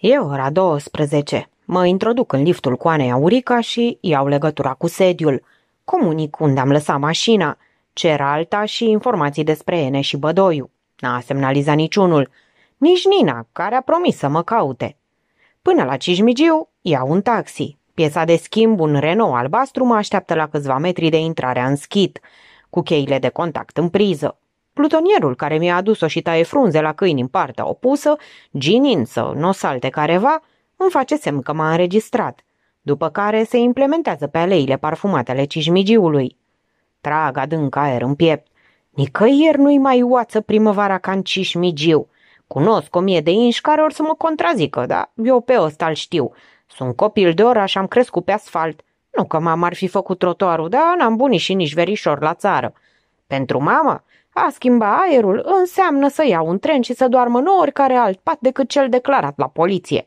E ora 12. Mă introduc în liftul cu Anei Aurica și iau legătura cu sediul. Comunic unde am lăsat mașina, cer alta și informații despre Ene și Bădoiu. N-a semnalizat niciunul. Nici Nina, care a promis să mă caute. Până la Cismigiu, iau un taxi. Piesa de schimb, un Renault albastru, mă așteaptă la câțiva metri de intrarea în schit, cu cheile de contact în priză. Plutonierul care mi-a adus-o și taie frunze la câini în partea opusă, ginin să nu salte careva, îmi face semn că m-a înregistrat, după care se implementează pe aleile parfumate ale cismigiului. Trag adânc aer în piept. Nicăieri nu-i mai uață primăvara ca în cișmigiu. Cunosc o mie de inși care or să mă contrazică, dar eu pe ăsta îl știu. Sunt copil de oraș, am crescut pe asfalt. Nu că mama ar fi făcut trotuarul, dar n-am bunii și nici verișor la țară. Pentru mama, a schimba aerul înseamnă să iau un tren și să doarmă în oricare alt pat decât cel declarat la poliție.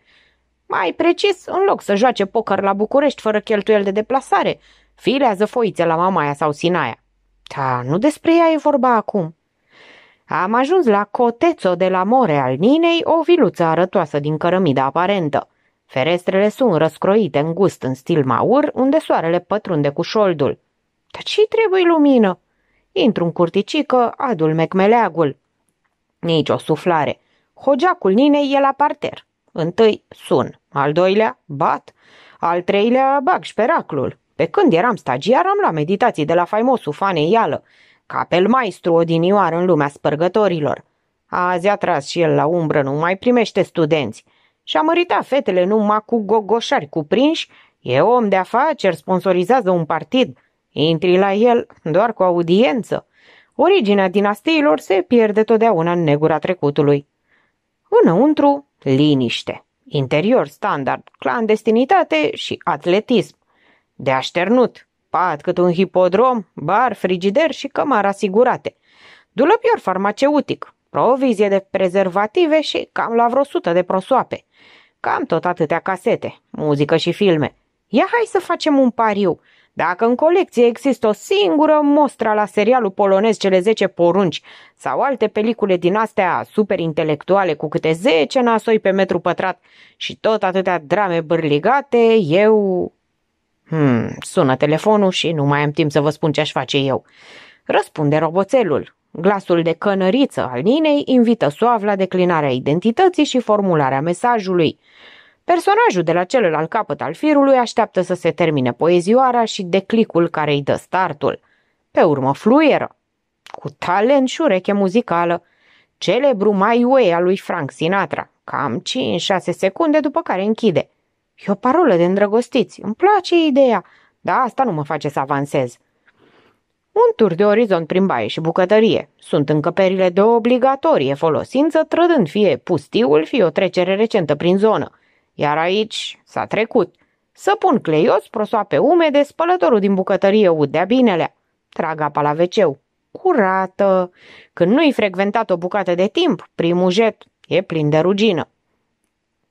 Mai precis, în loc să joace poker la București fără cheltuieli de deplasare, filează foițe la Mamaia sau Sinaia. Da, nu despre ea e vorba acum. Am ajuns la Cotețo de la More al Ninei, o viluță arătoasă din cărămidă aparentă. Ferestrele sunt răscroite în gust în stil maur, unde soarele pătrunde cu șoldul. Dar ce trebuie lumină? Intru în curticică, adul mecmeleagul. Nici o suflare. Hogeacul Ninei e la parter. Întâi sun, al doilea bat, al treilea bag șperaclul. Pe când eram stagiar am la meditații de la faimosul Fane Ială, capel maestru odinioar în lumea spărgătorilor. Azi a tras și el la umbră, nu mai primește studenți. Și-a mărita fetele numai cu gogoșari cuprinși, e om de afaceri, sponsorizează un partid – Intri la el doar cu audiență. Originea dinastiilor se pierde totdeauna în negura trecutului. Înăuntru, liniște. Interior standard, clandestinitate și atletism. De așternut, pat cât un hipodrom, bar, frigider și cămară asigurate. Dulăpior farmaceutic, provizie de prezervative și cam la vreo sută de prosoape. Cam tot atâtea casete, muzică și filme. Ia hai să facem un pariu. Dacă în colecție există o singură mostră la serialul polonez Cele 10 porunci sau alte pelicule din astea superintelectuale cu câte 10 nasoi pe metru pătrat și tot atâtea drame bârligate, eu... Hmm, sună telefonul și nu mai am timp să vă spun ce aș face eu. Răspunde roboțelul. Glasul de cănăriță al Ninei invită la declinarea identității și formularea mesajului. Personajul de la celălalt capăt al firului așteaptă să se termine poezioara și declicul care îi dă startul. Pe urmă fluieră, cu talent și ureche muzicală, celebru Mai uei al lui Frank Sinatra, cam 5-6 secunde după care închide. E o parolă de îndrăgostiți, îmi place ideea, dar asta nu mă face să avansez. Un tur de orizont prin baie și bucătărie. Sunt încăperile de obligatorie folosință, trădând fie pustiul, fie o trecere recentă prin zonă. Iar aici s-a trecut. Să pun cleios, prosoape umede, spălătorul din bucătărie udea binelea. traga apa la Curată. Când nu-i frecventat o bucată de timp, primul jet e plin de rugină.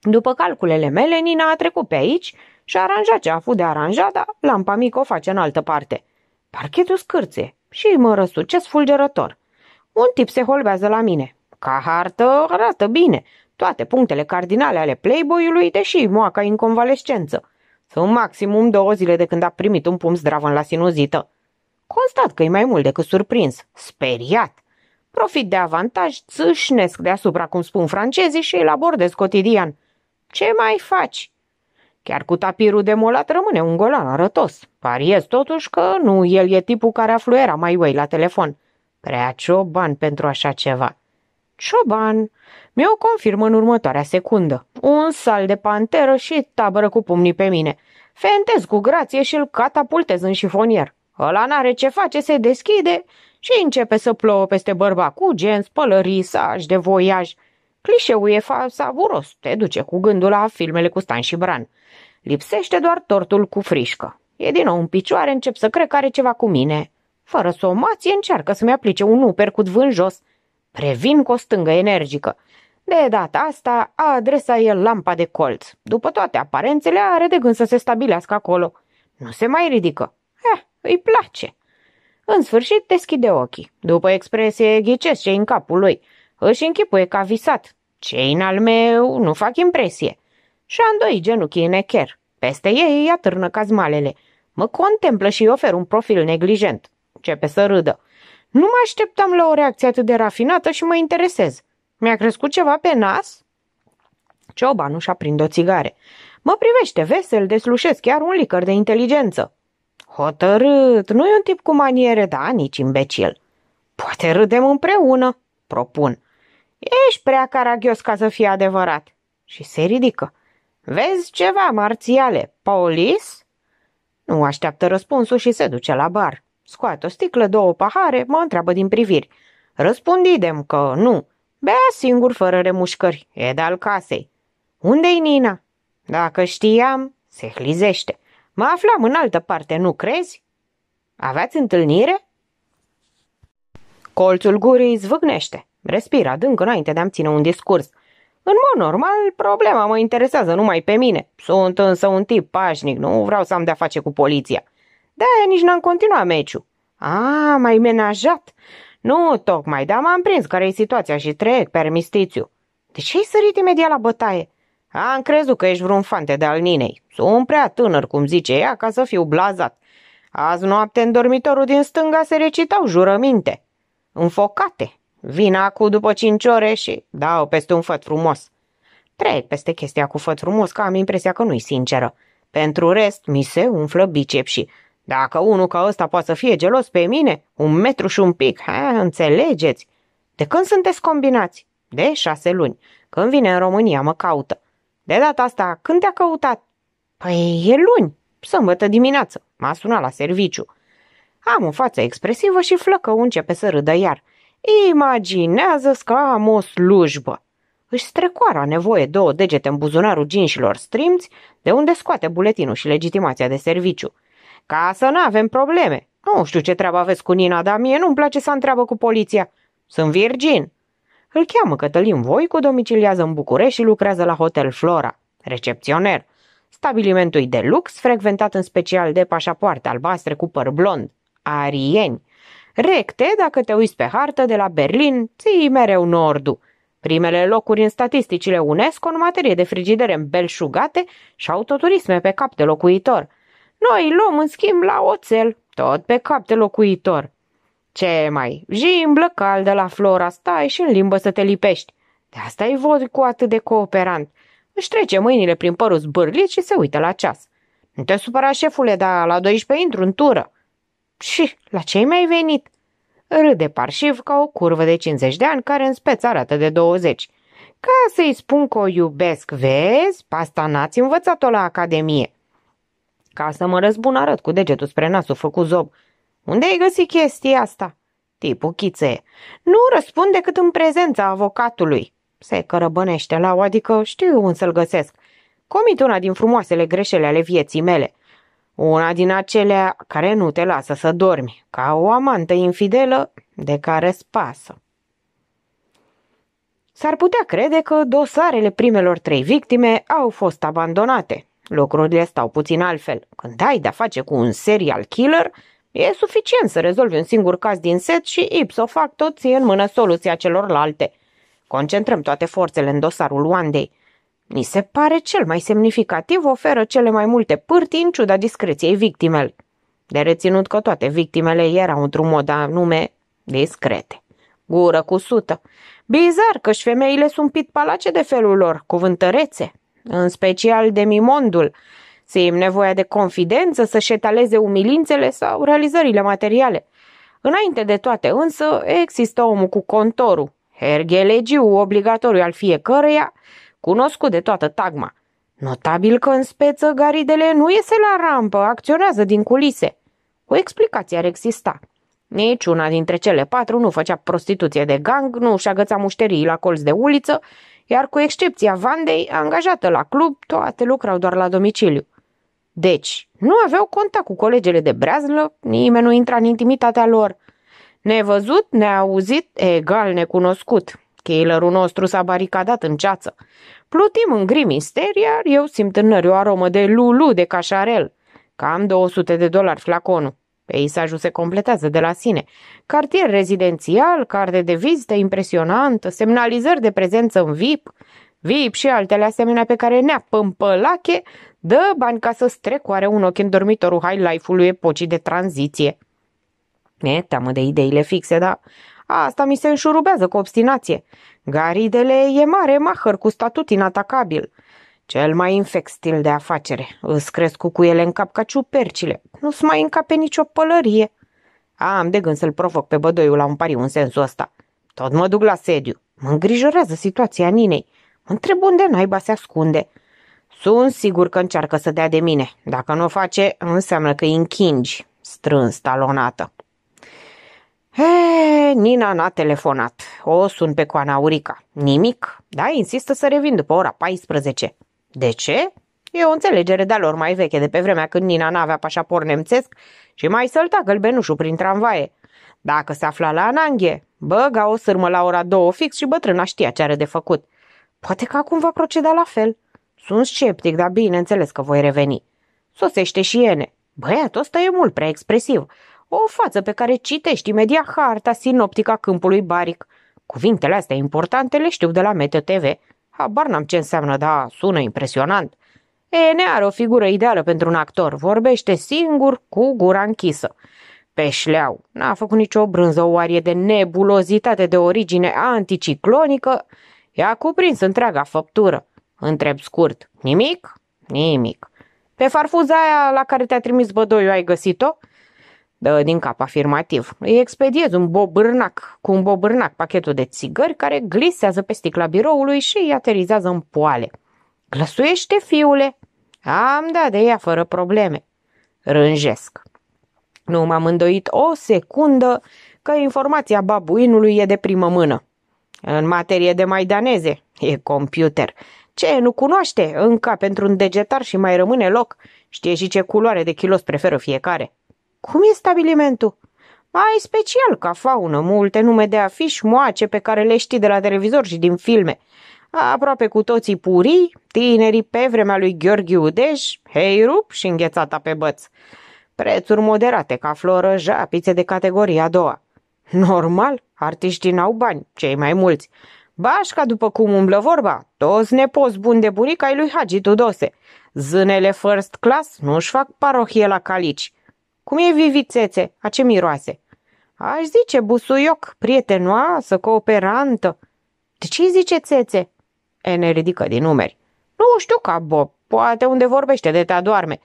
După calculele mele, Nina a trecut pe aici și a aranjat ce a fost de aranjat, dar lampa mică o face în altă parte. Parchetul scârțe și mă răsucesc fulgerător. Un tip se holbează la mine. Ca hartă arată bine, toate punctele cardinale ale playboy-ului, deși moaca în convalescență. Sunt maximum două zile de când a primit un pumn zdravăn la sinuzită. Constat că e mai mult decât surprins, speriat. Profit de avantaj, țâșnesc deasupra, cum spun francezii, și îl abordez cotidian. Ce mai faci? Chiar cu tapirul demolat rămâne un golan arătos. Pariez totuși că nu, el e tipul care afluera mai uei la telefon. Prea cioban pentru așa ceva. Cioban! Mi-o confirmă în următoarea secundă. Un sal de panteră și tabără cu pumnii pe mine. Fentez cu grație și îl catapultez în șifonier. Ăla n-are ce face, se deschide și începe să plouă peste bărba cu gen, spălării, saj de voiaj. Clișeul e fa- savuros, te duce cu gândul la filmele cu Stan și Bran. Lipsește doar tortul cu frișcă. E din nou în picioare, încep să cred că are ceva cu mine. Fără somație încearcă să-mi aplice un uppercut vânjos, Previn cu o stângă energică. De data asta, a adresa el lampa de colț. După toate aparențele, are de gând să se stabilească acolo. Nu se mai ridică. Eh, îi place. În sfârșit deschide ochii. După expresie ghicesc ce în capul lui. Își închipuie ca visat. Cei în al meu nu fac impresie. Și-a îndoi genunchii în echer. Peste ei îi atârnă cazmalele. Mă contemplă și îi ofer un profil neglijent. Începe să râdă. Nu mă așteptam la o reacție atât de rafinată și mă interesez. Mi-a crescut ceva pe nas? nu și-a prind o țigare. Mă privește vesel, deslușesc chiar un licăr de inteligență. Hotărât, nu e un tip cu maniere, da, nici imbecil. Poate râdem împreună, propun. Ești prea caragios ca să fie adevărat. Și se ridică. Vezi ceva, marțiale, polis? Nu așteaptă răspunsul și se duce la bar. Scoate o sticlă, două pahare, mă întreabă din priviri. Răspund idem că nu. Bea singur fără remușcări, e de-al casei. Unde-i Nina? Dacă știam, se hlizește. Mă aflam în altă parte, nu crezi? Aveați întâlnire? Colțul gurii zvâgnește. Respira adânc înainte de a-mi ține un discurs. În mod normal, problema mă interesează numai pe mine. Sunt însă un tip pașnic, nu vreau să am de-a face cu poliția. De-aia nici n-am continuat meciul. A, mai menajat. Nu tocmai, dar m-am prins care e situația și trec pe armistițiu. De ce ai sărit imediat la bătaie? Am crezut că ești vreun fante de al Ninei. Sunt prea tânăr, cum zice ea, ca să fiu blazat. Azi noapte în dormitorul din stânga se recitau jurăminte. Înfocate. Vin acu după cinci ore și dau peste un făt frumos. Trec peste chestia cu făt frumos, că am impresia că nu-i sinceră. Pentru rest, mi se umflă bicep și dacă unul ca ăsta poate să fie gelos pe mine, un metru și un pic, ha, înțelegeți? De când sunteți combinați? De șase luni. Când vine în România, mă caută. De data asta, când te-a căutat? Păi e luni, sâmbătă dimineață. M-a sunat la serviciu. Am o față expresivă și flăcău începe să râdă iar. Imaginează-ți că am o slujbă. Își strecoara nevoie două degete în buzunarul ginșilor strimți, de unde scoate buletinul și legitimația de serviciu. Ca să nu avem probleme. Nu știu ce treabă aveți cu Nina, dar mie nu-mi place să întreabă cu poliția. Sunt virgin. Îl cheamă Cătălin Voicu, domiciliază în București și lucrează la Hotel Flora, recepționer. Stabilimentul de lux, frecventat în special de pașapoarte albastre cu păr blond, arieni. Recte, dacă te uiți pe hartă, de la Berlin, ții mereu nordul. Primele locuri în statisticile UNESCO în materie de frigidere belșugate și autoturisme pe cap de locuitor – noi luăm în schimb la oțel, tot pe cap de locuitor. Ce mai, jimblă caldă la flora stai și în limbă să te lipești. De asta e vod cu atât de cooperant. Își trece mâinile prin părul zbârlit și se uită la ceas. Nu te supăra, șefule, dar la 12 intru în tură. Și la ce mi-ai venit? Râde parșiv ca o curvă de 50 de ani care în speț arată de 20. Ca să-i spun că o iubesc, vezi, pasta n-ați învățat-o la academie ca să mă răzbun arăt cu degetul spre nasul făcut zob. Unde ai găsit chestia asta? Tipul chițe. Nu răspund decât în prezența avocatului. Se cărăbănește la o, adică știu unde să-l găsesc. Comit una din frumoasele greșele ale vieții mele. Una din acelea care nu te lasă să dormi, ca o amantă infidelă de care spasă. S-ar putea crede că dosarele primelor trei victime au fost abandonate, Lucrurile stau puțin altfel. Când ai de-a face cu un serial killer, e suficient să rezolvi un singur caz din set și ipso fac tot ție în mână soluția celorlalte. Concentrăm toate forțele în dosarul Wandei. Ni se pare cel mai semnificativ oferă cele mai multe pârtii în ciuda discreției victimelor. De reținut că toate victimele erau într-un mod anume discrete. Gură cu sută. Bizar că și femeile sunt pit palace de felul lor, cuvântărețe, în special de mimondul. Simt nevoia de confidență să-și etaleze umilințele sau realizările materiale. Înainte de toate însă există omul cu contorul, hergelegiu obligatoriu al fiecăreia, cunoscut de toată tagma. Notabil că în speță garidele nu iese la rampă, acționează din culise. O explicație ar exista. Nici una dintre cele patru nu făcea prostituție de gang, nu și agăța mușterii la colț de uliță iar cu excepția Vandei, angajată la club, toate lucrau doar la domiciliu. Deci, nu aveau contact cu colegele de breazlă, nimeni nu intra în intimitatea lor. Nevăzut, neauzit, egal necunoscut. Killerul nostru s-a baricadat în ceață. Plutim în gri mister, iar eu simt în nări o aromă de lulu de cașarel. Cam 200 de dolari flaconul. Peisajul se completează de la sine. Cartier rezidențial, carte de vizită impresionantă, semnalizări de prezență în VIP, VIP și altele asemenea pe care ne-a pâmpălache, dă bani ca să strecoare un ochi în dormitorul high life-ului epocii de tranziție. E teamă de ideile fixe, dar asta mi se înșurubează cu obstinație. Garidele e mare mahăr cu statut inatacabil. Cel mai infec stil de afacere. Îți cresc ele în cap ca ciupercile. Nu-ți mai încape nicio pălărie. Am de gând să-l provoc pe bădoiul la un pariu în sensul ăsta. Tot mă duc la sediu. Mă îngrijorează situația Ninei. Mă întreb unde naiba se ascunde. Sunt sigur că încearcă să dea de mine. Dacă nu o face, înseamnă că îi închingi. Strâns, talonată. He, Nina n-a telefonat. O sun pe Coana Urica. Nimic, da, insistă să revin după ora 14. De ce? E o înțelegere de-a lor mai veche de pe vremea când Nina n-avea pașaport nemțesc și mai sălta gălbenușul prin tramvaie. Dacă se afla la ananghe, băga o sârmă la ora două fix și bătrâna știa ce are de făcut. Poate că acum va proceda la fel. Sunt sceptic, dar bineînțeles că voi reveni. Sosește și Ene. Băiatul ăsta e mult prea expresiv. O față pe care citești imediat harta sinoptica câmpului baric. Cuvintele astea importante le știu de la Meteo TV. Habar n-am ce înseamnă, da, sună impresionant. Ene are o figură ideală pentru un actor, vorbește singur cu gura închisă. Pe șleau, n-a făcut nicio brânză arie de nebulozitate de origine anticiclonică, i-a cuprins întreaga făptură. Întreb scurt, nimic? Nimic. Pe farfuza aia la care te-a trimis bădoiul ai găsit-o? Dă din cap afirmativ. Îi expediez un bobârnac cu un bobârnac pachetul de țigări care glisează pe sticla biroului și îi aterizează în poale. Glăsuiește, fiule! Am dat de ea fără probleme. Rânjesc. Nu m-am îndoit o secundă că informația babuinului e de primă mână. În materie de maidaneze, e computer. Ce nu cunoaște? încă pentru un degetar și mai rămâne loc. Știe și ce culoare de kilos preferă fiecare. Cum e stabilimentul? Mai special ca faună, multe nume de afiș moace pe care le știi de la televizor și din filme. Aproape cu toții purii, tinerii pe vremea lui Gheorghe Udeș, heirup și înghețata pe băț. Prețuri moderate ca floră, japițe de categoria a doua. Normal, artiștii n-au bani, cei mai mulți. Bașca, după cum umblă vorba, toți nepoți buni de bunica ai lui Hagi Tudose. Zânele first class nu-și fac parohie la calici. Cum e vivițețe? A ce miroase? Aș zice busuioc, prietenoasă, cooperantă. De ce îi zice țețe? E, ne ridică din numeri. Nu știu ca Bob, poate unde vorbește de te doarme.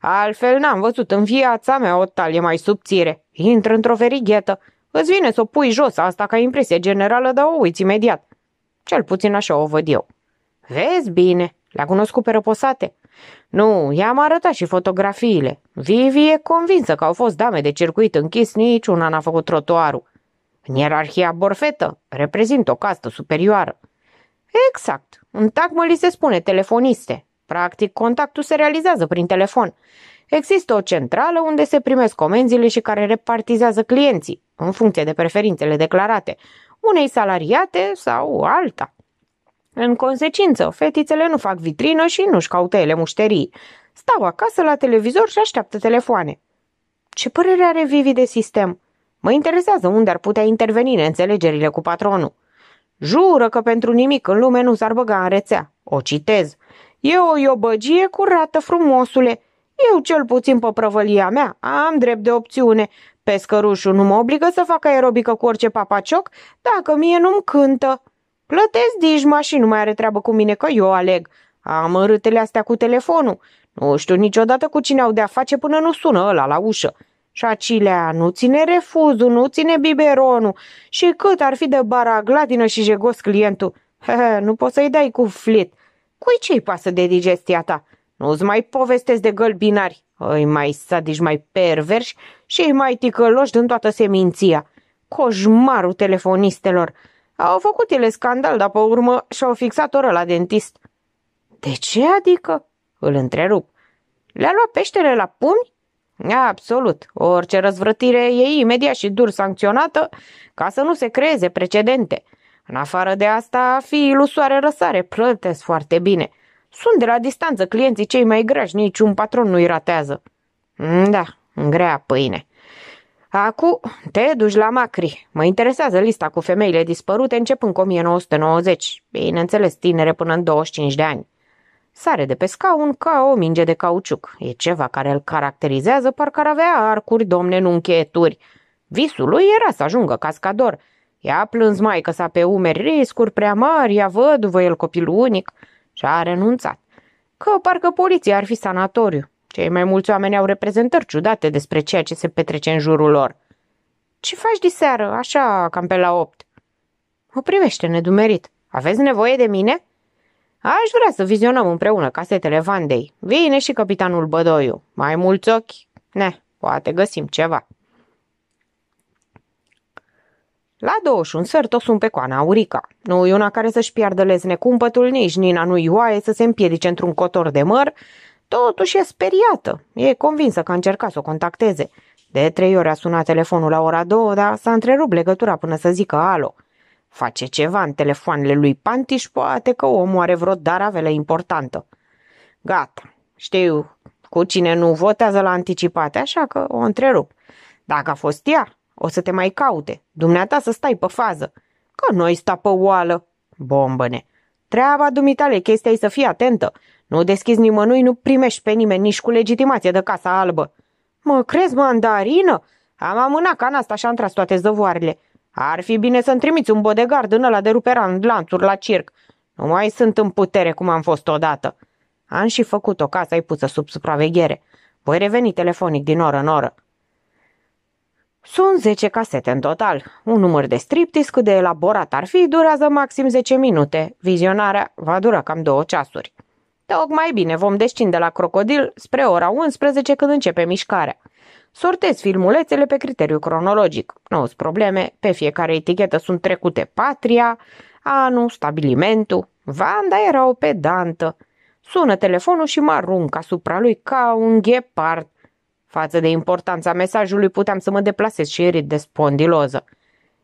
Altfel n-am văzut în viața mea o talie mai subțire. Intră într-o ferighetă. Îți vine să o pui jos asta ca impresie generală, dar o uiți imediat. Cel puțin așa o văd eu. Vezi bine, le-a cunoscut pe răposate? Nu, i-am arătat și fotografiile. Vivi e convinsă că au fost dame de circuit închis, niciuna n-a făcut trotuarul. În ierarhia borfetă reprezint o castă superioară. Exact. În tacmă li se spune telefoniste. Practic, contactul se realizează prin telefon. Există o centrală unde se primesc comenzile și care repartizează clienții, în funcție de preferințele declarate, unei salariate sau alta. În consecință, fetițele nu fac vitrină și nu-și caută ele mușterii. Stau acasă la televizor și așteaptă telefoane. Ce părere are Vivi de sistem? Mă interesează unde ar putea interveni în înțelegerile cu patronul. Jură că pentru nimic în lume nu s-ar băga în rețea. O citez. E o iobăgie curată, frumosule. Eu, cel puțin pe prăvălia mea, am drept de opțiune. Pescărușul nu mă obligă să fac aerobică cu orice papacioc dacă mie nu-mi cântă. Plătesc dijma și nu mai are treabă cu mine că eu aleg. Am râtele astea cu telefonul. Nu știu niciodată cu cine au de-a face până nu sună ăla la ușă. Și acilea nu ține refuzul, nu ține biberonul. Și cât ar fi de baragladină și jegos clientul. He, nu poți să-i dai cu flit. Cui ce-i pasă de digestia ta? Nu-ți mai povestesc de gălbinari. Îi mai sadici mai perverși și îi mai ticăloși din toată seminția. Coșmarul telefonistelor. Au făcut ele scandal, dar pe urmă și-au fixat oră la dentist. De ce adică? Îl întrerup. Le-a luat peștele la puni? Absolut. Orice răzvrătire e imediat și dur sancționată ca să nu se creeze precedente. În afară de asta, fiii lui Soare Răsare plătesc foarte bine. Sunt de la distanță clienții cei mai grași, niciun patron nu-i ratează. Da, grea pâine. Acu, te duci la Macri. Mă interesează lista cu femeile dispărute începând cu 1990. Bineînțeles, tinere până în 25 de ani. Sare de pe scaun ca o minge de cauciuc. E ceva care îl caracterizează, parcă ar avea arcuri, domne, nu încheieturi. Visul lui era să ajungă cascador. Ea a plâns mai că s-a pe umeri riscuri prea mari, ea văduvă, el copil unic și a renunțat. Că parcă poliția ar fi sanatoriu. Cei mai mulți oameni au reprezentări ciudate despre ceea ce se petrece în jurul lor. Ce faci diseară, așa, cam pe la opt? Mă privește nedumerit. Aveți nevoie de mine? Aș vrea să vizionăm împreună casetele Vandei. Vine și capitanul Bădoiu. Mai mulți ochi? Ne, poate găsim ceva. La 21 sfert o sun pe coana Aurica. Nu e una care să-și piardă lezne cumpătul, nici Nina nu Ioaie să se împiedice într-un cotor de măr, Totuși e speriată. E convinsă că a încercat să o contacteze. De trei ori a sunat telefonul la ora două, dar s-a întrerupt legătura până să zică alo. Face ceva în telefoanele lui Pantiș, poate că omul are vreo daravele importantă. Gata, știu cu cine nu votează la anticipate, așa că o întrerup. Dacă a fost ea, o să te mai caute. Dumneata să stai pe fază. Că noi sta pe oală. Bombăne. Treaba dumitale, chestia e să fii atentă. Nu deschizi nimănui, nu primești pe nimeni, nici cu legitimație de Casa Albă. Mă crezi, mandarină? Am amânat cana asta și-am tras toate zăvoarele. Ar fi bine să-mi trimiți un bodegard în ăla de rupera în lanțuri la circ. Nu mai sunt în putere cum am fost odată. Am și făcut o casă, ai pusă sub supraveghere. Voi reveni telefonic din oră în oră. Sunt 10 casete în total. Un număr de striptease cât de elaborat ar fi durează maxim 10 minute. Vizionarea va dura cam două ceasuri. Tocmai bine, vom descinde la crocodil spre ora 11 când începe mișcarea. Sortez filmulețele pe criteriu cronologic. Nu sunt probleme, pe fiecare etichetă sunt trecute patria, anul, stabilimentul. Vanda era o pedantă. Sună telefonul și mă arunc asupra lui ca un ghepard. Față de importanța mesajului puteam să mă deplasez și erit de spondiloză.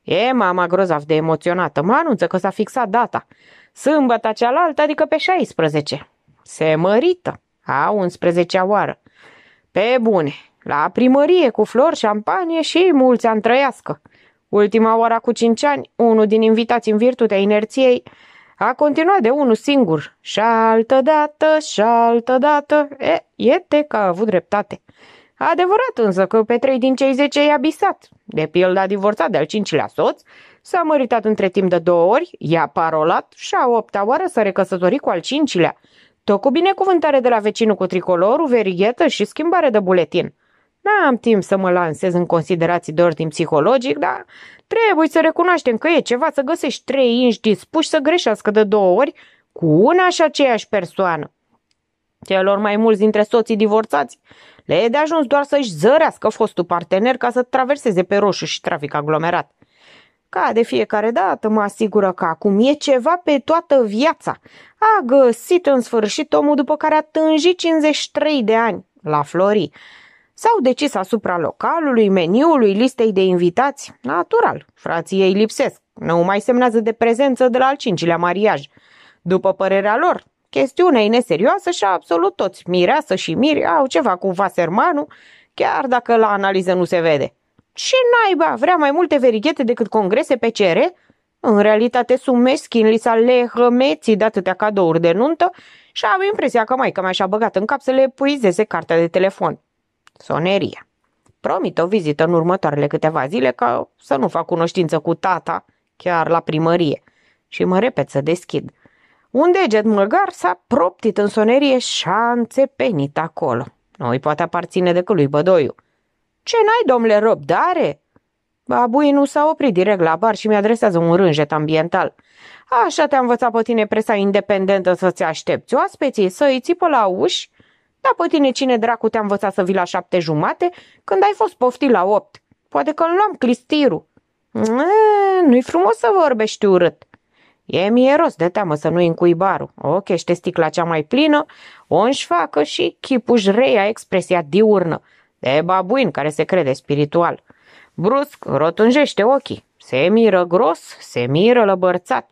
E mama grozav de emoționată, mă anunță că s-a fixat data. Sâmbăta cealaltă, adică pe 16. Se mărită, a 11-a oară. Pe bune, la primărie cu flori, șampanie și mulți ani trăiască. Ultima oară cu cinci ani, unul din invitați în virtutea inerției a continuat de unul singur. Și altă dată, și altă dată, e, iete că a avut dreptate. Adevărat însă că pe trei din cei zece i-a bisat. De pildă a divorțat de-al cincilea soț, s-a măritat între timp de două ori, i-a parolat și a opta oară s-a recăsătorit cu al cincilea. Tot cu binecuvântare de la vecinul cu tricolorul, verighetă și schimbare de buletin. N-am timp să mă lansez în considerații de ordin psihologic, dar trebuie să recunoaștem că e ceva să găsești trei inși dispuși să greșească de două ori cu una și aceeași persoană. Celor mai mulți dintre soții divorțați le e de ajuns doar să-și zărească fostul partener ca să traverseze pe roșu și trafic aglomerat. Ca de fiecare dată mă asigură că acum e ceva pe toată viața. A găsit în sfârșit omul după care a tânjit 53 de ani, la Flori. S-au decis asupra localului, meniului, listei de invitați. Natural, frații ei lipsesc. Nu mai semnează de prezență de la al cincilea mariaj. După părerea lor, Chestiunea e neserioasă și absolut toți, mireasă și miri, au ceva cu Vasermanu, chiar dacă la analiză nu se vede. Ce naiba, vrea mai multe verighete decât congrese pe cere? În realitate, Sumeskin li s-a lehămeții de atâtea cadouri de nuntă și am impresia că mai mea și-a băgat în cap să le puizeze cartea de telefon. Soneria. Promit o vizită în următoarele câteva zile ca să nu fac cunoștință cu tata, chiar la primărie. Și mă repet să deschid – un deget măgar s-a proptit în sonerie și a înțepenit acolo. Nu îi poate aparține decât lui Bădoiu. Ce n-ai, domnule răbdare?" Babui nu s-a oprit direct la bar și mi-adresează un rânjet ambiental. Așa te-a învățat pe tine presa independentă să-ți aștepți oaspeții, să-i țipă la uși? Dar pe tine cine dracu te-a învățat să vii la șapte jumate când ai fost poftit la opt? Poate că îl luam clistirul. Nu-i frumos să vorbești urât. E mieros de teamă să nu-i încui barul. O chește sticla cea mai plină, o înșfacă și chipuș reia expresia diurnă, de babuin care se crede spiritual. Brusc rotunjește ochii, se miră gros, se miră lăbărțat.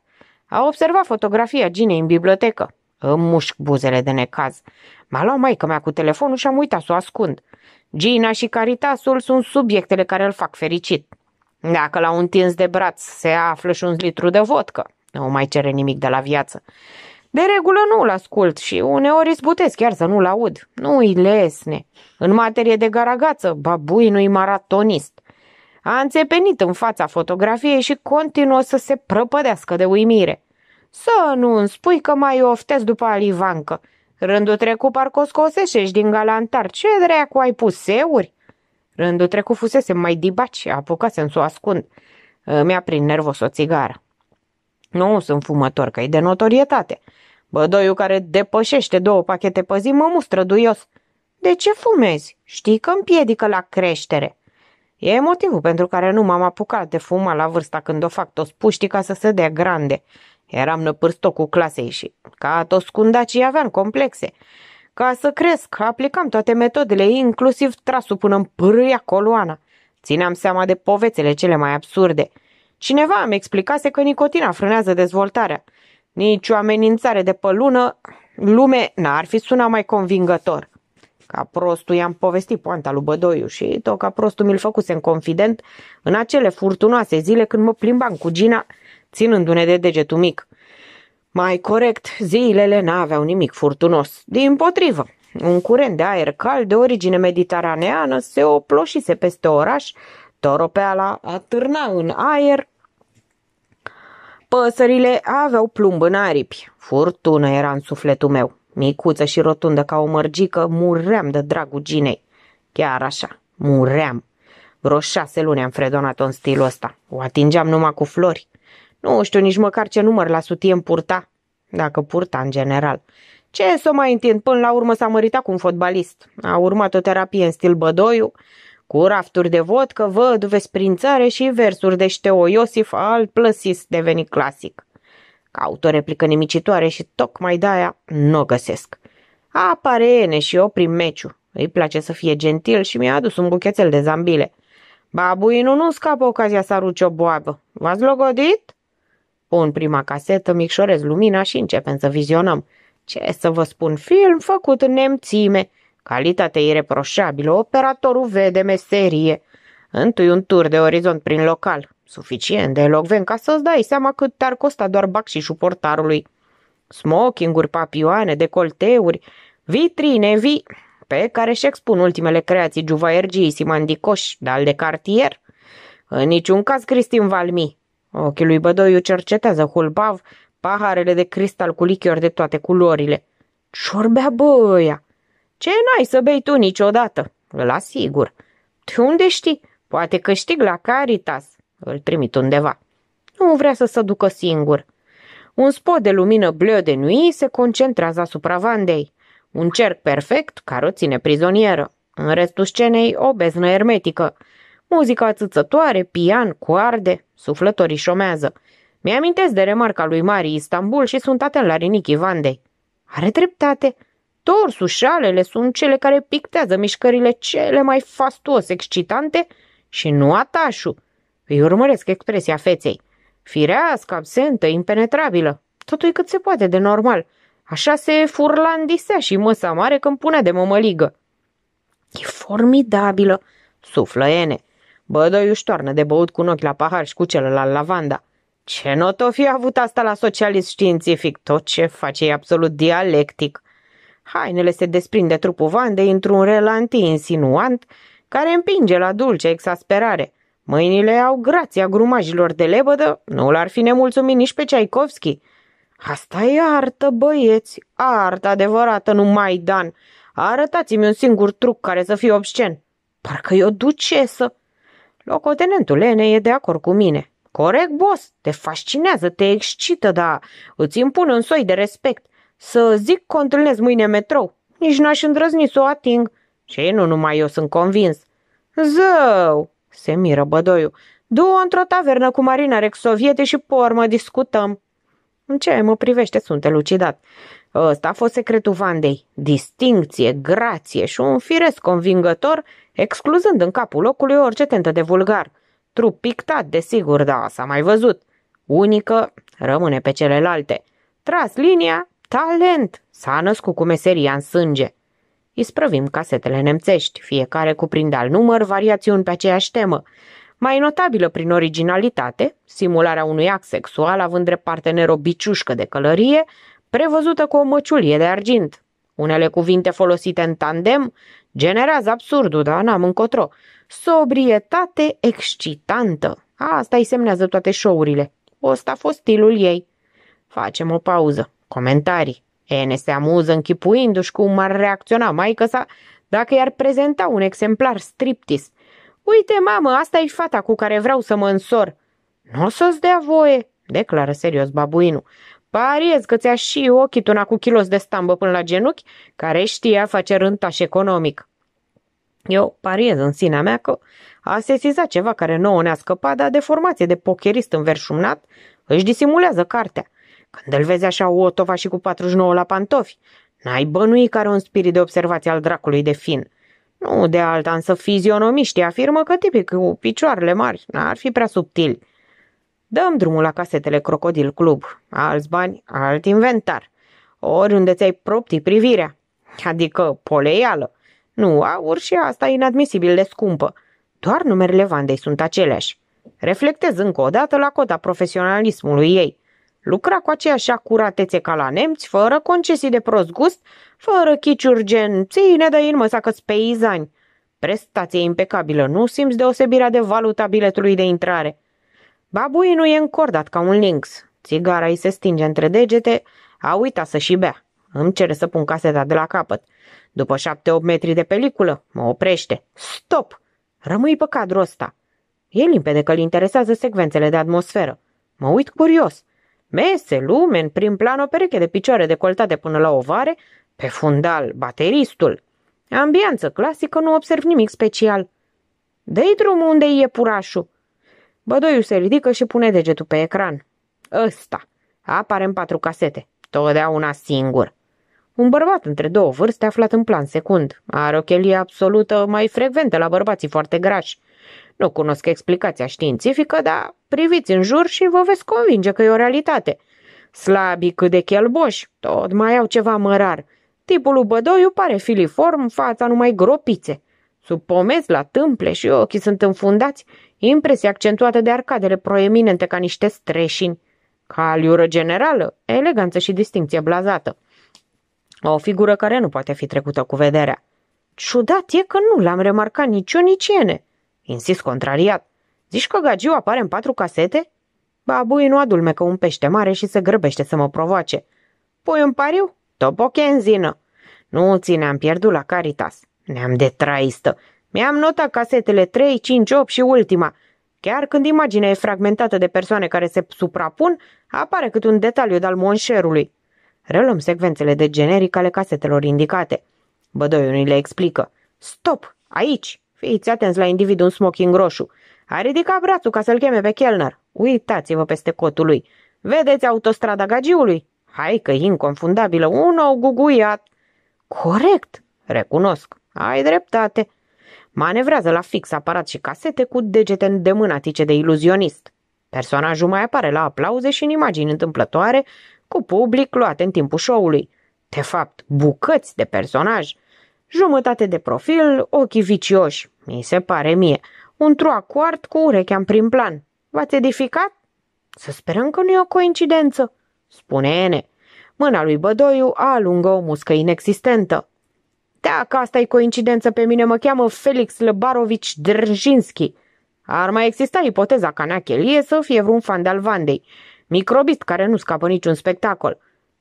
A observat fotografia Ginei în bibliotecă. Îmi mușc buzele de necaz. M-a luat maică mea cu telefonul și am uitat să o ascund. Gina și Caritasul sunt subiectele care îl fac fericit. Dacă la un tins de braț se află și un litru de vodcă, nu mai cere nimic de la viață. De regulă nu-l ascult și uneori izbutesc chiar să nu-l aud. Nu-i lesne. În materie de garagață, babuinul-i maratonist. A înțepenit în fața fotografiei și continuă să se prăpădească de uimire. Să nu îmi spui că mai oftesc după alivancă. Rândul trecut parcă o scoseșești din galantar. Ce dracu ai pus seuri? Rândul trecut fusese mai dibaci, apucase să o ascund. Mi-a prin nervos o țigară. Nu sunt fumător, că e de notorietate. Bădoiul care depășește două pachete pe zi mă mustră duios. De ce fumezi? Știi că împiedică la creștere. E motivul pentru care nu m-am apucat de fuma la vârsta când o fac toți puștii ca să se dea grande. Eram cu clasei și, ca toți scundacii aveam complexe. Ca să cresc, aplicam toate metodele, inclusiv trasul până în pârâia coloana. Țineam seama de povețele cele mai absurde – Cineva îmi explicase că nicotina frânează dezvoltarea. Nici o amenințare de pe lună, lume n-ar fi sunat mai convingător. Ca prostul i-am povestit poanta lui Bădoiu și tot ca prostul mi-l făcuse în confident în acele furtunoase zile când mă plimbam cu Gina, ținându-ne de degetul mic. Mai corect, zilele n-aveau nimic furtunos. Din potrivă, un curent de aer cald de origine mediteraneană se oploșise peste oraș, Toropeala atârna în aer, păsările aveau plumb în aripi. Furtună era în sufletul meu. Micuță și rotundă ca o mărgică, muream de dragul ginei. Chiar așa, muream. Vreo șase luni am fredonat-o în stilul ăsta. O atingeam numai cu flori. Nu știu nici măcar ce număr la sutie îmi purta. Dacă purta, în general. Ce să mai întind, până la urmă s-a măritat cu un fotbalist. A urmat o terapie în stil bădoiu cu rafturi de vodcă, văduve, sprințare și versuri de șteo Iosif al plăsis deveni clasic. Caut o replică nemicitoare și tocmai de-aia nu o găsesc. Apare Ene și oprim meciu. Îi place să fie gentil și mi-a adus un buchețel de zambile. Babuinu nu scapă ocazia să arunce o boabă. V-ați logodit? Pun prima casetă, micșorez lumina și începem să vizionăm. Ce să vă spun, film făcut în nemțime, Calitatea ireproșabilă, operatorul vede meserie. Întui un tur de orizont prin local, suficient de elocvent ca să-ți dai seama cât te-ar costa doar bacșișul portarului. Smokinguri, papioane, decolteuri, vitrine vi, pe care și expun ultimele creații juvaergii simandicoși, dal de cartier. În niciun caz Cristin Valmi. Ochii lui Bădoiu cercetează hulbav paharele de cristal cu lichior de toate culorile. Ciorbea băia! Ce n-ai să bei tu niciodată? Îl asigur. De unde știi? Poate câștig la Caritas. Îl trimit undeva. Nu vrea să se ducă singur. Un spot de lumină bleu de nui se concentrează asupra Vandei. Un cerc perfect care o ține prizonieră. În restul scenei, o beznă ermetică. Muzica țâțătoare, pian, coarde, suflătorii șomează. Mi-amintesc de remarca lui Mari Istanbul și sunt atent la rinichii Vandei. Are dreptate. Torsul și alele sunt cele care pictează mișcările cele mai fastuos excitante și nu atașul. Îi urmăresc expresia feței. Firească, absentă, impenetrabilă. Totul cât se poate de normal. Așa se furlandisea și măsa mare când punea de mămăligă. E formidabilă, suflă Ene. Bădoi toarnă de băut cu un ochi la pahar și cu celălalt la Ce not o fi avut asta la socialist științific? Tot ce face e absolut dialectic. Hainele se desprind de trupul Vandei într-un relanti insinuant care împinge la dulce exasperare. Mâinile au grația grumajilor de lebădă, nu l-ar fi nemulțumit nici pe Ceaikovski. Asta e artă, băieți, artă adevărată, nu Maidan. Arătați-mi un singur truc care să fie obscen. Parcă e o ducesă. Locotenentul Lene e de acord cu mine. Corect, boss, te fascinează, te excită, dar îți impun un soi de respect. Să zic că o întâlnesc mâine metrou. Nici n-aș îndrăzni să o ating. Și nu numai eu sunt convins. Zău, se miră Bădoiu. Du-o într-o tavernă cu Marina soviete și pe urmă discutăm. În ce mă privește sunt elucidat. Ăsta a fost secretul Vandei. Distincție, grație și un firesc convingător, excluzând în capul locului orice tentă de vulgar. Trup pictat, desigur, da, s-a mai văzut. Unică rămâne pe celelalte. Tras linia, Talent! S-a născut cu meseria în sânge. Isprăvim casetele nemțești, fiecare cuprinde al număr variațiuni pe aceeași temă. Mai notabilă prin originalitate, simularea unui act sexual având drept partener o biciușcă de călărie, prevăzută cu o măciulie de argint. Unele cuvinte folosite în tandem generează absurdul, dar n-am încotro. Sobrietate excitantă. Asta îi semnează toate show-urile. Ăsta a fost stilul ei. Facem o pauză. Comentarii. Ene se amuză închipuindu-și cum ar reacționa maică sa dacă i-ar prezenta un exemplar striptis. Uite, mamă, asta e fata cu care vreau să mă însor. Nu o să-ți dea voie, declară serios babuinul. Pariez că ți-a și ochii tuna cu kilos de stambă până la genunchi, care știa face rântaș economic. Eu pariez în sinea mea că a sesizat ceva care nouă ne-a scăpat, dar de formație de pocherist înverșumnat își disimulează cartea. Când îl vezi așa otova și cu 49 la pantofi, n-ai bănui care un spirit de observație al dracului de fin. Nu de alta, însă fizionomiștii afirmă că tipic cu picioarele mari, n-ar fi prea subtil. Dăm drumul la casetele Crocodil Club, alți bani, alt inventar. Oriunde ți-ai propti privirea, adică poleială. Nu, aur și asta e inadmisibil de scumpă. Doar numerele Vandei sunt aceleași. Reflectez încă o dată la cota profesionalismului ei. Lucra cu aceeași acuratețe ca la nemți, fără concesii de prost gust, fără chiciuri gen ține de in măsa că peizani. Prestație impecabilă, nu simți deosebirea de valuta biletului de intrare. Babui nu e încordat ca un lynx. Țigara îi se stinge între degete, a uitat să și bea. Îmi cere să pun caseta de la capăt. După șapte-opt metri de peliculă, mă oprește. Stop! Rămâi pe cadrul ăsta. E limpede că îl interesează secvențele de atmosferă. Mă uit curios. Mese, lumeni, prin plan o pereche de picioare decoltate până la ovare, pe fundal, bateristul. Ambianță clasică, nu observ nimic special. Dă-i drumul unde e purașul. Bădoiul se ridică și pune degetul pe ecran. Ăsta. Apare în patru casete. Totdeauna singur. Un bărbat între două vârste aflat în plan secund. Are o chelie absolută mai frecventă la bărbații foarte grași. Nu cunosc explicația științifică, dar priviți în jur și vă veți convinge că e o realitate. Slabii cât de chelboși, tot mai au ceva mărar. Tipul lui Bădoiu pare filiform, fața numai gropițe. Sub pomezi la tâmple și ochii sunt înfundați, impresia accentuată de arcadele proeminente ca niște streșini. Caliură generală, eleganță și distinție blazată. O figură care nu poate fi trecută cu vederea. Ciudat e că nu l-am remarcat niciunicene. eu, Insist contrariat. Zici că Gagiu apare în patru casete? Babui nu adulmecă un pește mare și se grăbește să mă provoace. Pui un pariu? zină. Nu am pierdut la Caritas. Ne-am de traistă. Mi-am notat casetele 3, 5, 8 și ultima. Chiar când imaginea e fragmentată de persoane care se suprapun, apare cât un detaliu de-al monșerului. Reluăm secvențele de generic ale casetelor indicate. Bădoiul îi le explică. Stop! Aici! Fiți atenți la individul în smoking roșu. A ridicat brațul ca să-l cheme pe chelner. Uitați-vă peste cotul lui. Vedeți autostrada gagiului? Hai că e inconfundabilă, un nou guguiat. Corect, recunosc, ai dreptate. Manevrează la fix aparat și casete cu degete îndemânatice de iluzionist. Personajul mai apare la aplauze și în imagini întâmplătoare cu public luate în timpul show-ului. De fapt, bucăți de personaj. Jumătate de profil, ochii vicioși, mi se pare mie. Un troacoart cu urechea în prim plan. V-ați edificat? Să sperăm că nu e o coincidență, spune Ene. Mâna lui Bădoiu alungă o muscă inexistentă. Dacă asta e coincidență, pe mine mă cheamă Felix Lăbarovici Drjinski. Ar mai exista ipoteza ca Nachelie să fie vreun fan de-al Vandei, microbist care nu scapă niciun spectacol.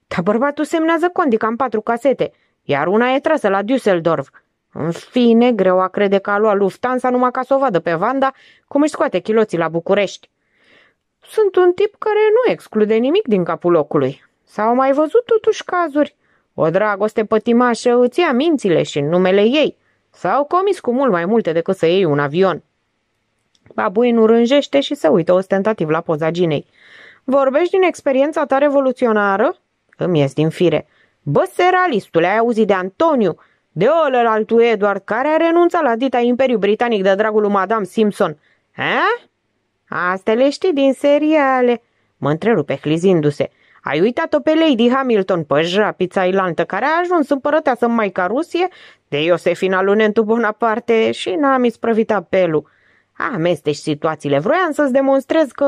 Dar bărbatul semnează condica în patru casete – iar una e trasă la Düsseldorf. În fine, greu a crede că a luat Lufthansa numai ca să o vadă pe Vanda cum își scoate chiloții la București. Sunt un tip care nu exclude nimic din capul locului. S-au mai văzut totuși cazuri. O dragoste pătimașă îți ia mințile și numele ei. S-au comis cu mult mai multe decât să iei un avion. nu rânjește și se uită ostentativ la poza ginei. Vorbești din experiența ta revoluționară? Îmi ies din fire. Bă, seralistule, ai auzit de Antoniu? De ălălaltul Edward care a renunțat la dita Imperiu Britanic de dragul lui Madame Simpson. Hă? Asta le știi din seriale. Mă întrerupe hlizindu-se. Ai uitat-o pe Lady Hamilton, pe japița ilantă, care a ajuns împărăteasă în Maica Rusie, de Iosefina Lunentu Bonaparte și n-am isprăvit apelul. Amesteci situațiile, vroiam să-ți demonstrez că...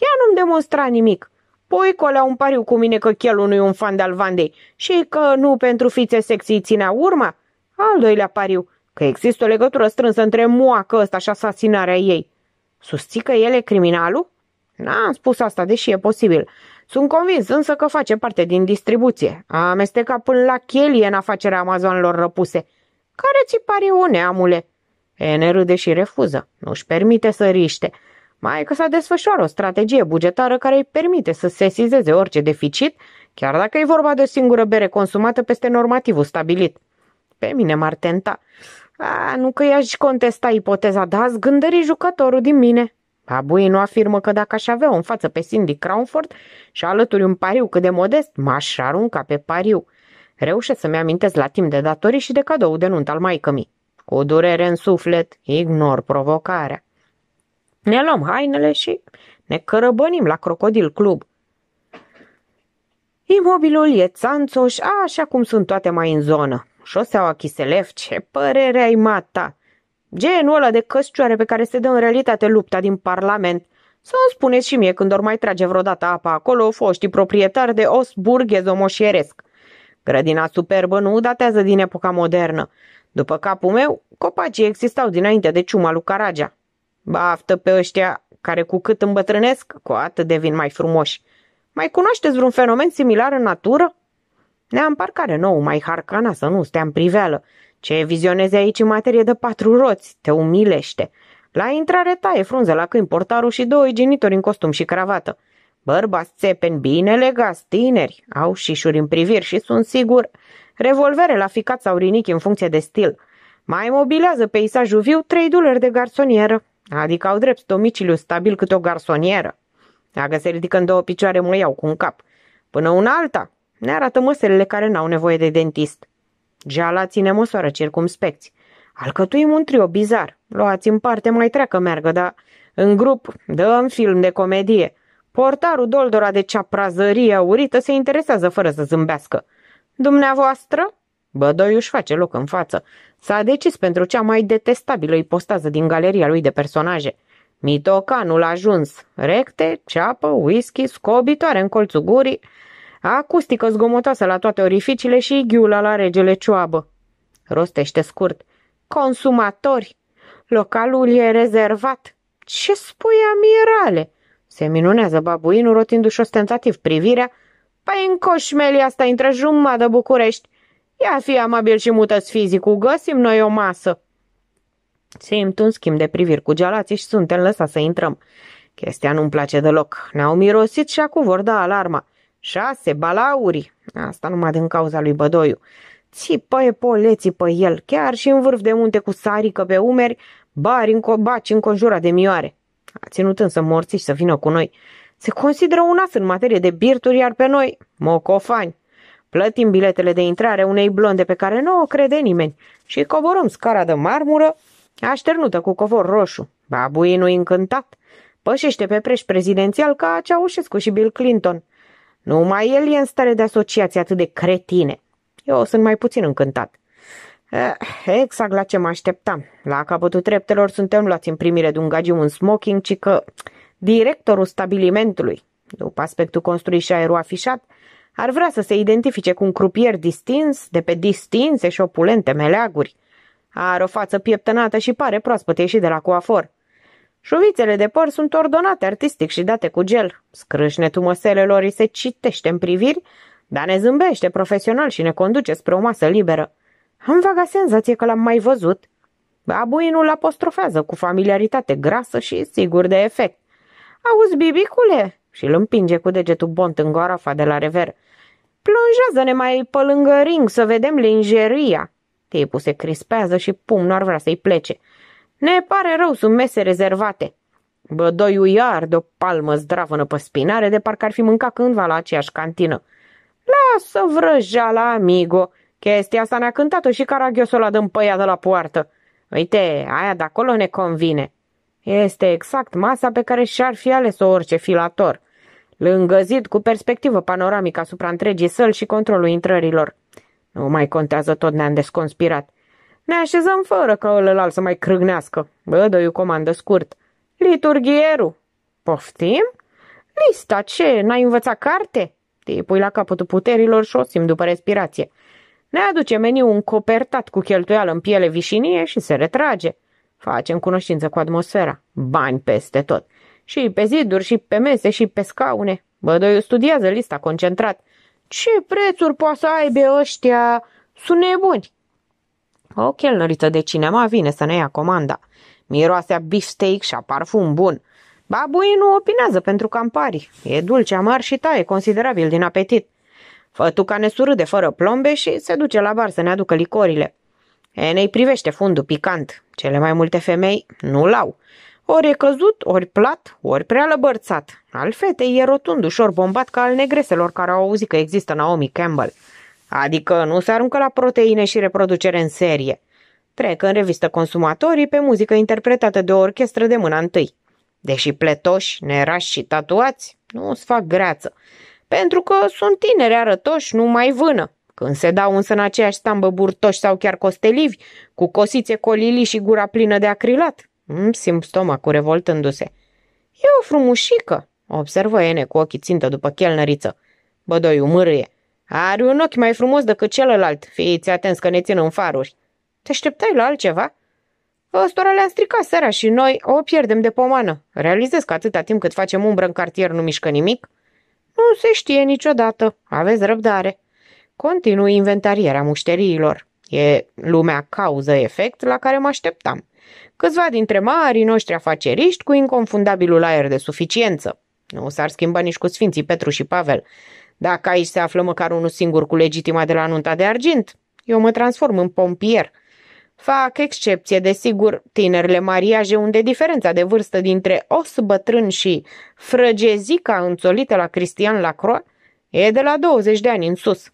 Ea nu-mi demonstra nimic. Poico la un pariu cu mine că chelul nu e un fan de-al Vandei și că nu pentru fițe sexii ținea urma. Al doilea pariu, că există o legătură strânsă între moacă ăsta și asasinarea ei. Susții că el e criminalul? N-am spus asta, deși e posibil. Sunt convins însă că face parte din distribuție. A amestecat până la chelie în afacerea amazonilor răpuse. Care ți pariu, neamule? E ne râde și refuză. Nu-și permite să riște mai că s-a desfășoară o strategie bugetară care îi permite să sesizeze orice deficit, chiar dacă e vorba de o singură bere consumată peste normativul stabilit. Pe mine m-ar tenta. A, nu că i-aș contesta ipoteza, dar ați gândări jucătorul din mine. Abui nu afirmă că dacă aș avea în față pe Cindy Crawford, și alături un pariu cât de modest, m-aș arunca pe pariu. Reușesc să-mi amintesc la timp de datorii și de cadou de nunt al maicămii. Cu durere în suflet, ignor provocarea. Ne luăm hainele și ne cărăbănim la Crocodil Club. Imobilul e țanțoș, așa cum sunt toate mai în zonă. Șoseaua Chiselef, ce părere ai mata! Genul ăla de căscioare pe care se dă în realitate lupta din Parlament. Sau spuneți și mie când ori mai trage vreodată apa acolo foștii proprietari de os burghez omoșieresc. Grădina superbă nu datează din epoca modernă. După capul meu, copacii existau dinainte de ciuma lui Caragea. Baftă pe ăștia care cu cât îmbătrânesc, cu atât devin mai frumoși. Mai cunoașteți vreun fenomen similar în natură? Ne-am parcare nou, mai harcana să nu stea în priveală. Ce vizionezi aici în materie de patru roți? Te umilește. La intrare taie frunză la câini portarul și doi genitori în costum și cravată. Bărbați țepen bine legați, tineri, au șișuri în priviri și sunt sigur revolvere la ficat sau rinichi în funcție de stil. Mai mobilează peisajul viu trei duleri de garsonieră. Adică au drept domiciliu stabil câte o garsonieră. Dacă se ridică în două picioare, mă iau cu un cap. Până una alta, ne arată măselele care n-au nevoie de dentist. Geala ține măsoară circumspecți. Alcătuim un trio bizar. Luați în parte, mai treacă meargă, dar în grup, dă în film de comedie. Portarul Doldora de prazărie aurită se interesează fără să zâmbească. Dumneavoastră? Bădoi își face loc în față. S-a decis pentru cea mai detestabilă ipostază din galeria lui de personaje. Mitocanul a ajuns. Recte, ceapă, whisky, scobitoare în colțul gurii, acustică zgomotoasă la toate orificiile și ghiula la regele cioabă. Rostește scurt. Consumatori! Localul e rezervat! Ce spui, amirale? Se minunează babuinul, rotindu-și ostentativ privirea. Păi în coșmelia asta intră jumătate București. Ia fi amabil și mută-ți fizicul, găsim noi o masă. Simt un schimb de priviri cu gealații și suntem lăsați să intrăm. Chestia nu-mi place deloc. Ne-au mirosit și acum vor da alarma. Șase balauri. Asta numai din cauza lui Bădoiu. e poleții pe el, chiar și în vârf de munte cu sarică pe umeri, bari în cobaci înconjurat de mioare. A ținut însă morții și să vină cu noi. Se consideră un as în materie de birturi, iar pe noi, mocofani. Plătim biletele de intrare unei blonde pe care nu o crede nimeni și coborâm scara de marmură așternută cu covor roșu. Babuinul încântat pășește pe preș prezidențial ca Ceaușescu și Bill Clinton. Numai el e în stare de asociație atât de cretine. Eu sunt mai puțin încântat. Eh, exact la ce mă așteptam. La capătul treptelor suntem luați în primire de un gagiu în smoking, ci că directorul stabilimentului, după aspectul construit și aerul afișat, ar vrea să se identifice cu un crupier distins, de pe distinse și opulente meleaguri. Are o față pieptănată și pare proaspăt ieșit de la coafor. Șuvițele de păr sunt ordonate artistic și date cu gel. Scrâșnetul măselelor îi se citește în priviri, dar ne zâmbește profesional și ne conduce spre o masă liberă. Am vaga senzație că l-am mai văzut. Abuinul apostrofează cu familiaritate grasă și sigur de efect. Auzi, bibicule? Și îl împinge cu degetul bont în goarafa de la rever. Plonjează-ne mai pe lângă ring să vedem lingeria. Tipul se crispează și nu ar vrea să-i plece. Ne pare rău, sunt mese rezervate. Bădoiul iar de o palmă zdravănă pe spinare, de parcă ar fi mâncat cândva la aceeași cantină. Lasă la amigo. Chestia asta ne-a cântat-o și caragiosul ăla dâmpăiat de la poartă. Uite, aia de acolo ne convine. Este exact masa pe care și-ar fi ales-o orice filator. Lângă zid, cu perspectivă panoramică asupra întregii săli și controlul intrărilor. Nu mai contează tot, ne-am desconspirat. Ne așezăm fără ca ălălalt să mai crâgnească. Bă, dă o comandă scurt. Liturghieru! Poftim? Lista ce? N-ai învățat carte? Te pui la capătul puterilor și o simt după respirație. Ne aduce meniu un copertat cu cheltuială în piele vișinie și se retrage. Facem cunoștință cu atmosfera. Bani peste tot. Și pe ziduri, și pe mese, și pe scaune. Bădoiul studiază lista concentrat. Ce prețuri poate să aibă ăștia? Sunt nebuni. O chelnăriță de cinema vine să ne ia comanda. Miroase a beefsteak și a parfum bun. nu opinează pentru campari. E dulce, amar și taie considerabil din apetit. Fătuca ne surâde fără plombe și se duce la bar să ne aducă licorile. Enei privește fundul picant. Cele mai multe femei nu-l au. Ori e căzut, ori plat, ori prea lăbărțat. Al fetei e rotund, ușor bombat ca al negreselor care au auzit că există Naomi Campbell. Adică nu se aruncă la proteine și reproducere în serie. Trec în revistă consumatorii pe muzică interpretată de o orchestră de mâna întâi. Deși pletoși, nerași și tatuați, nu îți fac greață. Pentru că sunt tineri arătoși, nu mai vână. Când se dau însă în aceeași stambă burtoși sau chiar costelivi, cu cosițe colili și gura plină de acrilat, îmi mm, simt stomacul revoltându-se. E o frumușică, observă Ene cu ochii țintă după chelnăriță. Bădoiu mârâie. Are un ochi mai frumos decât celălalt, fiți atenți că ne țin în faruri. Te așteptai la altceva? Ăstora le-am stricat seara și noi o pierdem de pomană. Realizez că atâta timp cât facem umbră în cartier nu mișcă nimic? Nu se știe niciodată. Aveți răbdare. Continui inventarierea mușteriilor. E lumea cauză-efect la care mă așteptam. Câțiva dintre marii noștri afaceriști cu inconfundabilul aer de suficiență. Nu s-ar schimba nici cu Sfinții Petru și Pavel. Dacă aici se află măcar unul singur cu legitima de la nunta de argint, eu mă transform în pompier. Fac excepție, desigur, tinerile mariaje unde diferența de vârstă dintre os bătrân și frăgezica înțolită la Cristian Lacroix e de la 20 de ani în sus.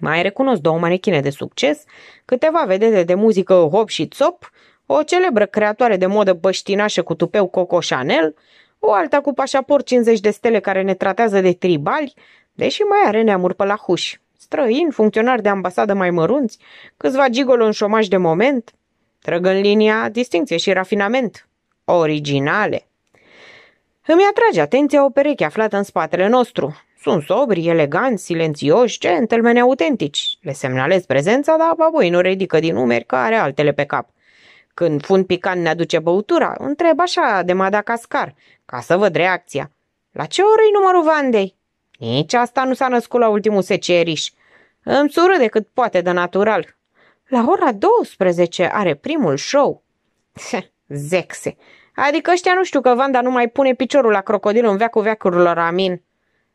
Mai recunosc două manechine de succes, câteva vedete de muzică hop și țop o celebră creatoare de modă băștinașă cu tupeu Coco Chanel, o alta cu pașaport 50 de stele care ne tratează de tribali, deși mai are neamuri pe la huș. străini, funcționari de ambasadă mai mărunți, câțiva gigolo în șomaj de moment, trăg în linia distinție și rafinament. Originale. Îmi atrage atenția o pereche aflată în spatele nostru. Sunt sobri, eleganți, silențioși, gentlemeni autentici. Le semnalez prezența, dar apoi nu ridică din umeri că are altele pe cap. Când fund pican ne aduce băutura, întreb așa de Madagascar, ca să văd reacția. La ce oră e numărul Vandei? Nici asta nu s-a născut la ultimul seceriș. Îmi de cât poate de natural. La ora 12 are primul show. Zexe! Adică ăștia nu știu că Vanda nu mai pune piciorul la crocodil în veacul veacurilor, amin.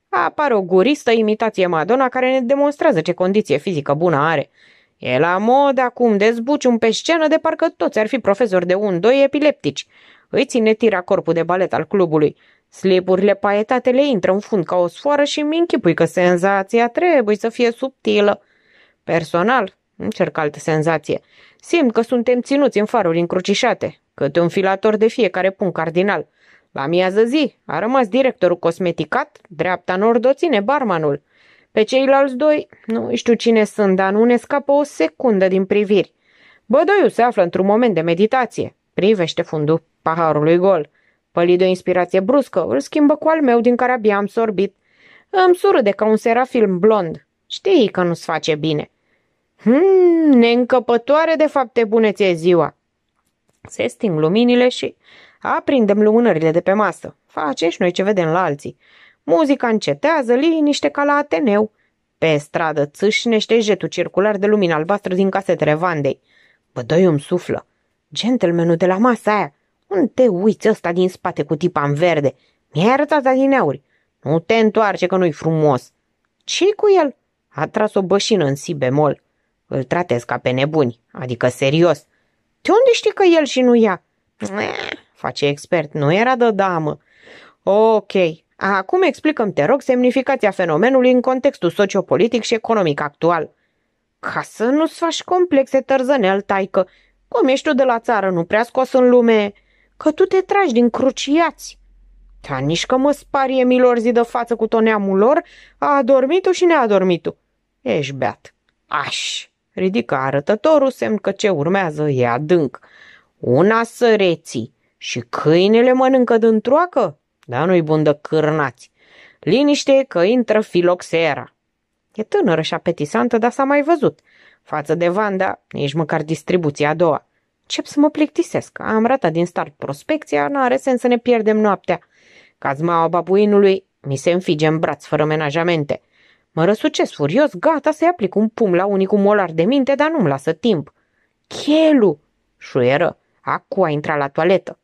Apare o guristă imitație Madonna care ne demonstrează ce condiție fizică bună are. E la mod acum, dezbuci un pe scenă de parcă toți ar fi profesori de un, doi epileptici. Îi ține tira corpul de balet al clubului. Slipurile paietate le intră în fund ca o sfoară și mi închipui că senzația trebuie să fie subtilă. Personal, încerc altă senzație. Simt că suntem ținuți în faruri încrucișate, câte un filator de fiecare punct cardinal. La miază zi a rămas directorul cosmeticat, dreapta nord o ține barmanul. Pe ceilalți doi, nu știu cine sunt, dar nu ne scapă o secundă din priviri. Bădoiul se află într-un moment de meditație. Privește fundul paharului gol. Pălit de o inspirație bruscă, îl schimbă cu al meu din care abia am sorbit. Îmi surâde ca un serafilm blond. Știi că nu-ți face bine. Hmm, neîncăpătoare de fapte bune ție ziua. Se sting luminile și aprindem lumânările de pe masă. Face și noi ce vedem la alții. Muzica încetează, liniște ca la Ateneu. Pe stradă țâșnește jetul circular de lumină albastră din casetele Vandei. Bădoi îmi suflă. Gentlemanul de la masa aia. Unde te uiți ăsta din spate cu tipa în verde? Mi-ai arătat adineauri. Nu te întoarce că nu-i frumos. ce cu el? A tras o bășină în si bemol. Îl tratez ca pe nebuni, adică serios. De unde știi că el și nu ea? Face expert, nu era de damă. Ok, Acum explicăm, te rog, semnificația fenomenului în contextul sociopolitic și economic actual. Ca să nu-ți faci complexe, tărzăneal, taică, cum ești tu de la țară, nu prea scos în lume, că tu te tragi din cruciați. Ta nici că mă sparie milor zi de față cu toneamul lor, a adormit și ne-a adormit-o. Ești beat. Aș! Ridică arătătorul, semn că ce urmează e adânc. Una săreții și câinele mănâncă dintr-oacă? Dar nu-i bun de cârnați. Liniște că intră filoxera. E tânără și apetisantă, dar s-a mai văzut. Față de Vanda, nici măcar distribuția a doua. Încep să mă plictisesc. Am ratat din start prospecția, n-are sens să ne pierdem noaptea. Cazmaua babuinului mi se înfige în braț fără menajamente. Mă răsucesc furios, gata să-i aplic un pum la unicul molar de minte, dar nu-mi lasă timp. Chelu! Șuieră, acu a intrat la toaletă.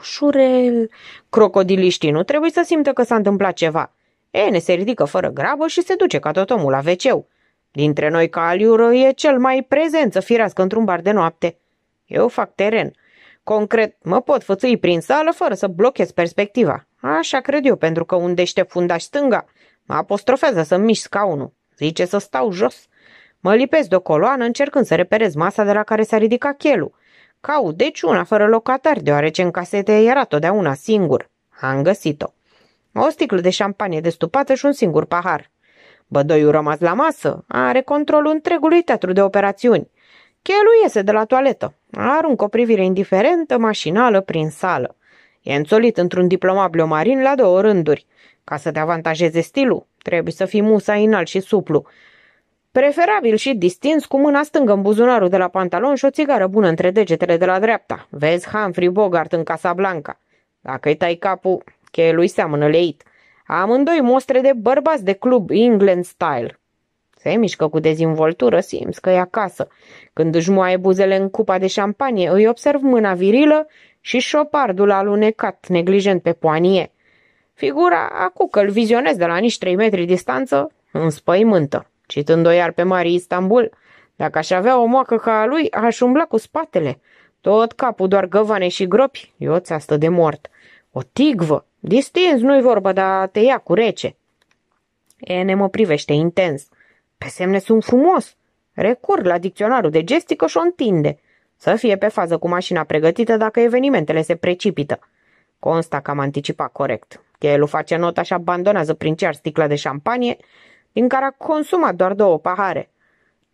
Șurel, crocodiliștii nu trebuie să simtă că s-a întâmplat ceva. Ene se ridică fără grabă și se duce ca tot omul la wc Dintre noi Caliură e cel mai prezent să firească într-un bar de noapte. Eu fac teren. Concret, mă pot fățâi prin sală fără să blochez perspectiva. Așa cred eu, pentru că unde deștept funda stânga mă apostrofează să-mi mișc scaunul. Zice să stau jos. Mă lipesc de o coloană încercând să reperez masa de la care s-a ridicat chelul. Caut deci una fără locatar, deoarece în casete era totdeauna singur. Am găsit-o. O sticlă de șampanie destupată și un singur pahar. Bădoiul rămas la masă are controlul întregului teatru de operațiuni. Chelu iese de la toaletă. Aruncă o privire indiferentă, mașinală, prin sală. E înțolit într-un diplomat bleomarin la două rânduri. Ca să te avantajeze stilul, trebuie să fii musa înalt și suplu. Preferabil și distins, cu mâna stângă în buzunarul de la pantalon și o țigară bună între degetele de la dreapta. Vezi Humphrey Bogart în Casablanca. dacă îi tai capul, cheie lui seamănă leit. Amândoi mostre de bărbați de club England style. Se mișcă cu dezinvoltură, simți că e acasă. Când își moaie buzele în cupa de șampanie, îi observ mâna virilă și șopardul alunecat, neglijent pe poanie. Figura, acu că îl vizionez de la nici trei metri distanță, înspăimântă. Citând-o iar pe Mari Istanbul, dacă aș avea o moacă ca a lui, aș umbla cu spatele. Tot capul, doar găvane și gropi, e o țeastă de mort. O tigvă, distins, nu-i vorba, dar te ia cu rece. Ene mă privește intens. Pe semne sunt frumos. Recur la dicționarul de gestică și o întinde. Să fie pe fază cu mașina pregătită dacă evenimentele se precipită. Consta că am anticipat corect. Chelul face nota și abandonează prin cer sticla de șampanie din care a consumat doar două pahare.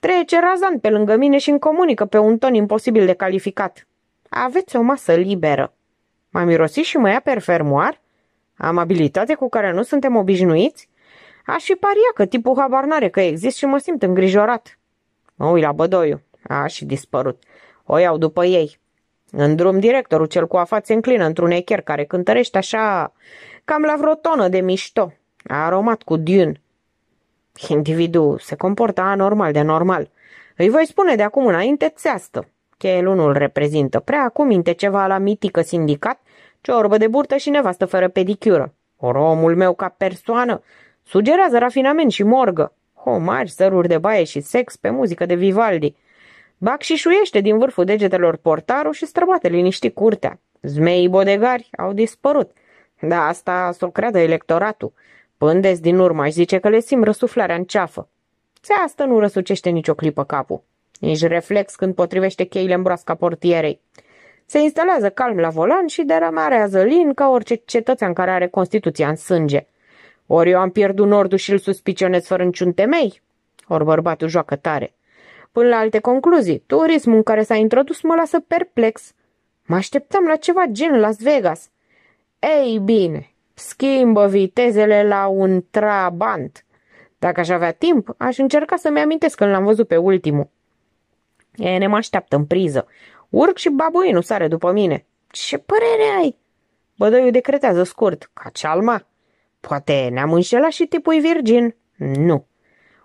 Trece razant pe lângă mine și îmi comunică pe un ton imposibil de calificat. Aveți o masă liberă. M-a mirosit și mă ia pe fermoar? Amabilitate cu care nu suntem obișnuiți? Aș și paria că tipul habar n-are că exist și mă simt îngrijorat. Mă uit la bădoiu. A și dispărut. O iau după ei. În drum, directorul cel cu afat se înclină într-un echer care cântărește așa cam la vreo tonă de mișto. A aromat cu dune. Individul se comporta anormal de normal. Îi voi spune de acum înainte țeastă. Cheelul nu-l reprezintă prea, acum, minte ceva la mitică sindicat, orbă de burtă și nevastă fără pedicură. Or, omul meu ca persoană sugerează rafinament și morgă. Homari, săruri de baie și sex pe muzică de Vivaldi. și șuiește din vârful degetelor portarul și străbate liniști curtea. Zmeii bodegari au dispărut. Da, asta s-o creadă electoratul. Pândesc din urmă, și zice că le simt răsuflarea în ceafă. asta nu răsucește nicio clipă capul. Nici reflex când potrivește cheile în broasca portierei. Se instalează calm la volan și derămarează lin ca orice cetățean care are Constituția în sânge. Ori eu am pierdut nordul și îl suspicionez fără niciun temei, ori bărbatul joacă tare. Până la alte concluzii, turismul care s-a introdus mă lasă perplex. Mă așteptam la ceva gen Las Vegas. Ei bine, schimbă vitezele la un trabant. Dacă aș avea timp, aș încerca să-mi amintesc când l-am văzut pe ultimul. E, ne mă așteaptă în priză. Urc și babuinul sare după mine. Ce părere ai? Bădoiul decretează scurt. Ca cealma? Poate ne-am înșelat și tipul virgin. Nu.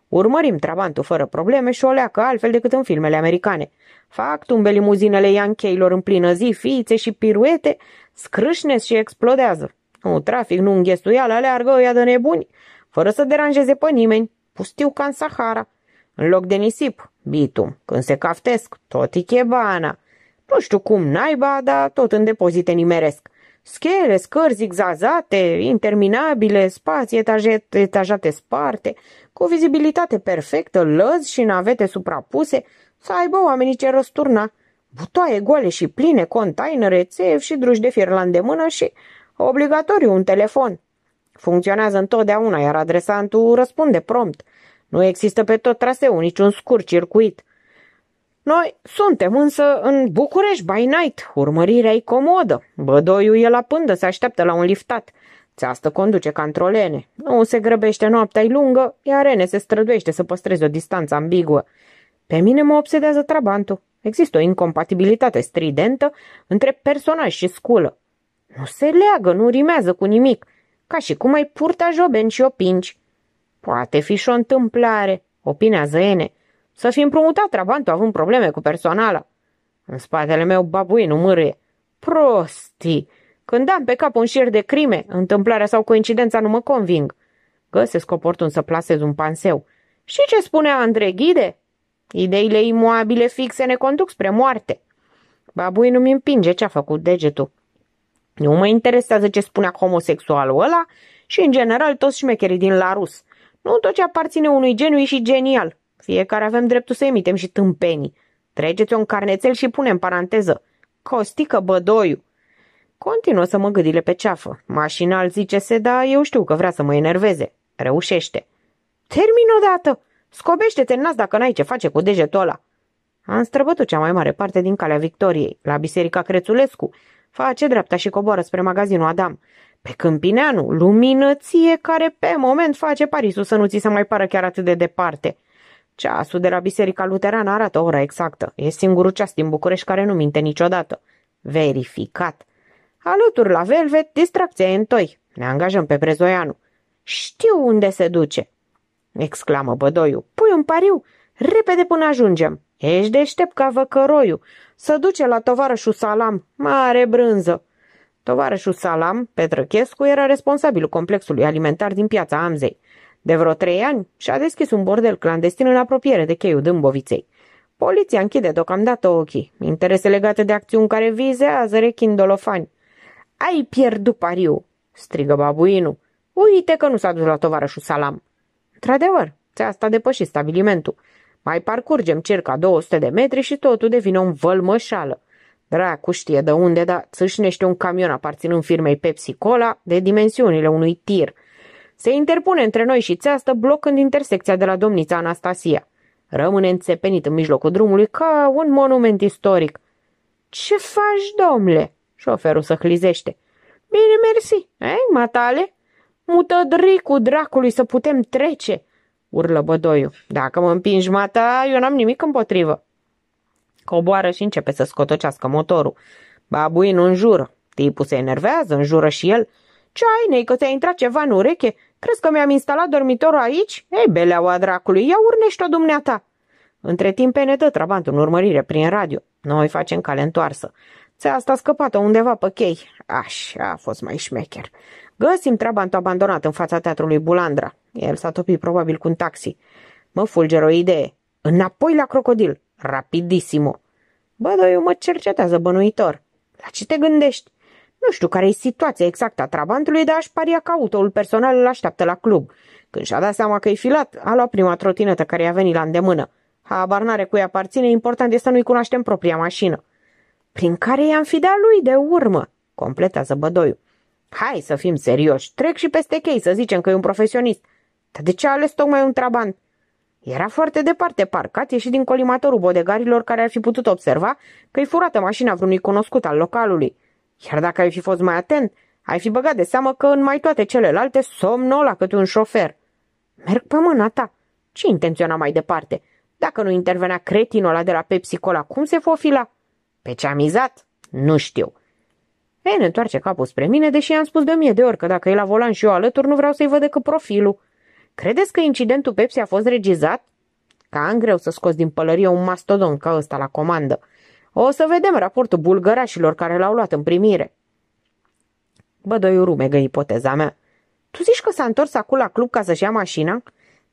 Urmărim trabantul fără probleme și o leacă altfel decât în filmele americane. Fac tumbe limuzinele iancheilor în plină zi, fiițe și piruete, scrâșnesc și explodează. Nu trafic, nu înghesuială, aleargă ăia de nebuni, fără să deranjeze pe nimeni, pustiu ca în Sahara. În loc de nisip, bitum, când se caftesc, tot ichebana. Nu știu cum naiba, dar tot în depozite nimeresc. Schele, scări zigzazate, interminabile, spații etajate, etajate sparte, cu vizibilitate perfectă, lăzi și navete suprapuse, să aibă oamenii ce răsturna. Butoaie goale și pline, containere, țevi și druși de fier la îndemână și Obligatoriu un telefon. Funcționează întotdeauna, iar adresantul răspunde prompt. Nu există pe tot traseul niciun scurt circuit. Noi suntem însă în București by night. Urmărirea e comodă. Bădoiul e la pândă, se așteaptă la un liftat. Țeastă conduce ca într-o lene. Nu se grăbește, noaptea e lungă, iar Rene se străduiește să păstreze o distanță ambiguă. Pe mine mă obsedează trabantul. Există o incompatibilitate stridentă între personaj și sculă. Nu se leagă, nu rimează cu nimic, ca și cum ai purta joben și o pinci. Poate fi și o întâmplare, opinează Ene. Să fi împrumutat trabantul având probleme cu personala. În spatele meu babuinul mârâie. Prosti. Când am pe cap un șir de crime, întâmplarea sau coincidența nu mă conving. Găsesc oportun să plasez un panseu. Și ce spune Andrei Ghide? Ideile imoabile fixe ne conduc spre moarte. Babuinul mi împinge ce-a făcut degetul. Nu mă interesează ce spunea homosexualul ăla și, în general, toți șmecherii din rus. Nu tot ce aparține unui geniu e și genial. Fiecare avem dreptul să emitem și tâmpenii. Trageți o în carnețel și punem paranteză. Costică bădoiu. Continuă să mă gâdile pe ceafă. îl zice se, da, eu știu că vrea să mă enerveze. Reușește. Termin odată! Scobește-te nas dacă n-ai ce face cu degetul ăla. Am străbătut cea mai mare parte din calea Victoriei, la Biserica Crețulescu, Face dreapta și coboară spre magazinul Adam. Pe Câmpineanu, luminăție care pe moment face Parisul să nu ți se mai pară chiar atât de departe. Ceasul de la Biserica Luterană arată ora exactă. E singurul ceas din București care nu minte niciodată. Verificat. Alături la Velvet, distracția e întoi. Ne angajăm pe Prezoianu. Știu unde se duce, exclamă Bădoiu. Pui un pariu, repede până ajungem. Ești deștept ca văcăroiu. Să duce la tovarășul Salam. Mare brânză. Tovarășul Salam, Petrăchescu, era responsabilul complexului alimentar din piața Amzei. De vreo trei ani și-a deschis un bordel clandestin în apropiere de cheiul Dâmboviței. Poliția închide deocamdată ochii. Interese legate de acțiuni care vizează rechindolofani. dolofani. Ai pierdut pariu, strigă babuinul. Uite că nu s-a dus la tovarășul Salam. Într-adevăr, ți asta depăși stabilimentul. Mai parcurgem circa 200 de metri și totul devine un vălmășală. Dracu știe de unde, dar țâșnește un camion aparținând firmei Pepsi-Cola de dimensiunile unui tir. Se interpune între noi și țeastă, blocând intersecția de la domnița Anastasia. Rămâne înțepenit în mijlocul drumului ca un monument istoric. Ce faci, domnule?" Șoferul să hlizește. Bine, mersi. Ei, matale? Mută dricu dracului să putem trece urlă bădoiu. Dacă mă împingi, mata, eu n-am nimic împotrivă. Coboară și începe să scotocească motorul. Babui nu înjură. Tipul se enervează, înjură și el. Ce ai, nei, că ți-a intrat ceva în ureche? Crezi că mi-am instalat dormitorul aici? Ei, beleaua dracului, ia urnește-o dumneata. Între timp, pe ne dă trabantul în urmărire prin radio. Noi facem cale întoarsă. Ți-a asta scăpată undeva pe chei. Așa a fost mai șmecher. Găsim trabantul abandonat în fața teatrului Bulandra. El s-a topit probabil cu un taxi. Mă fulgeră o idee. Înapoi la crocodil. Rapidissimo. Bă, doiu, mă cercetează bănuitor. La ce te gândești? Nu știu care e situația exactă a trabantului, dar aș paria că autoul personal îl așteaptă la club. Când și-a dat seama că e filat, a luat prima trotinetă care i-a venit la îndemână. Habar abarnare cu ea aparține, important este să nu-i cunoaștem propria mașină. Prin care i-am fi dat lui de urmă, completează bădoiul. Hai să fim serioși, trec și peste chei să zicem că e un profesionist. Dar de ce a ales tocmai un traban? Era foarte departe parcat, ieșit din colimatorul bodegarilor care ar fi putut observa că-i furată mașina vreunui cunoscut al localului. Iar dacă ai fi fost mai atent, ai fi băgat de seamă că în mai toate celelalte somnă la câte un șofer. Merg pe mâna ta. Ce intenționa mai departe? Dacă nu intervenea cretinul ăla de la Pepsi Cola, cum se fofila? Pe ce amizat? Nu știu. Ei ne întoarce capul spre mine, deși i-am spus de o mie de ori că dacă e la volan și eu alături, nu vreau să-i văd decât profilul. Credeți că incidentul Pepsi a fost regizat? Ca am greu să scos din pălărie un mastodon ca ăsta la comandă. O să vedem raportul bulgărașilor care l-au luat în primire. Bădoiul rumegă ipoteza mea. Tu zici că s-a întors acum la club ca să-și ia mașina?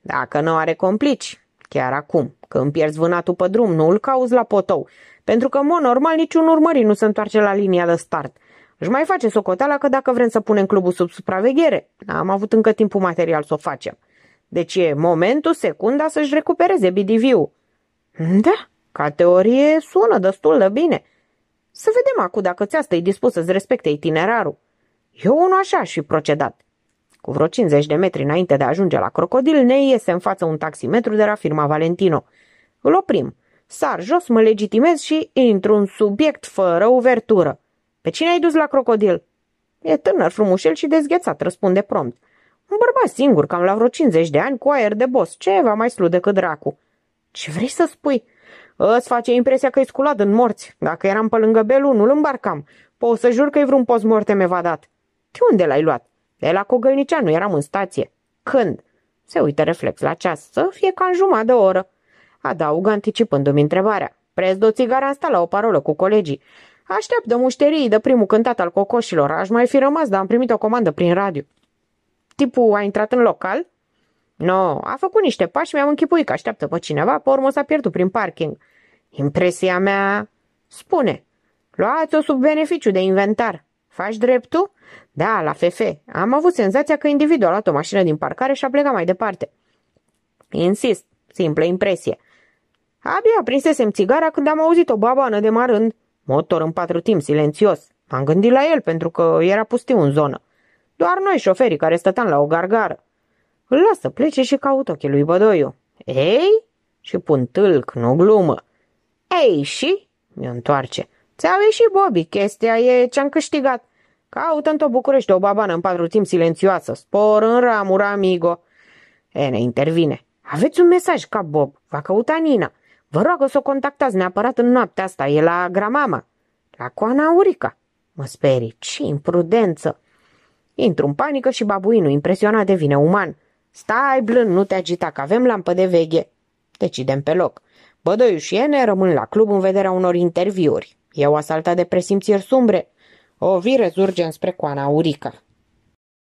Dacă nu are complici, chiar acum, când pierzi vânatul pe drum, nu îl cauzi la potou, pentru că, în mod normal, niciun urmărit nu se întoarce la linia de start. Își mai face socoteala că dacă vrem să punem clubul sub supraveghere, n-am avut încă timpul material să o facem. Deci e momentul, secunda să-și recupereze BDV-ul. Da, ca teorie sună destul de bine. Să vedem acum dacă ți-asta e dispus să-ți respecte itinerarul. Eu unul așa aș fi procedat. Cu vreo 50 de metri înainte de a ajunge la crocodil, ne iese în față un taximetru de la firma Valentino. Îl oprim. Sar jos, mă legitimez și intru în subiect fără uvertură. Pe cine ai dus la crocodil? E tânăr, frumușel și dezghețat, răspunde prompt. Un bărbat singur, cam la vreo 50 de ani, cu aer de bos, ceva mai slu decât dracu. Ce vrei să spui? Îți face impresia că-i sculat în morți. Dacă eram pe lângă Belu, nu-l îmbarcam. Poți să jur că-i vreun post mortem dat. De unde l-ai luat? De la Cogălniceanu, eram în stație. Când? Se uită reflex la ceas, să fie ca în jumătate de oră. Adaugă anticipându-mi întrebarea. Prez două țigare asta la o parolă cu colegii. Așteaptă mușterii de primul cântat al cocoșilor. Aș mai fi rămas, dar am primit o comandă prin radio. Tipul a intrat în local? Nu, no, a făcut niște pași, mi-am închipuit că așteaptă pe cineva, pe urmă s-a pierdut prin parking. Impresia mea... Spune, luați-o sub beneficiu de inventar. Faci dreptul? Da, la FF. Am avut senzația că individul a luat o mașină din parcare și a plecat mai departe. Insist, simplă impresie. Abia prinsesem țigara când am auzit o babană marând. Motor în patru timp, silențios. M-am gândit la el pentru că era pustiu în zonă. Doar noi șoferii care stăteam la o gargară. Îl las să plece și caut ochii lui Bădoiu. Ei? Și pun tâlc, nu glumă. Ei și? mi întoarce. ți au ieșit, Bobby, chestia e ce-am câștigat. Caută în tot București o babană în patru timp silențioasă, spor în ramura, amigo. E, ne intervine. Aveți un mesaj ca Bob, va căuta Nina. Vă rog să o contactați neapărat în noaptea asta, e la Gramama. La Coana Urica. Mă sperii, ce imprudență! Intru în panică și babuinul, impresionat, devine uman. Stai, blând, nu te agita, că avem lampă de veghe. Decidem pe loc. Bădoiu și Ene rămân la club în vederea unor interviuri. Eu asaltat de presimțiri sumbre. O vire zurge înspre coana Urica.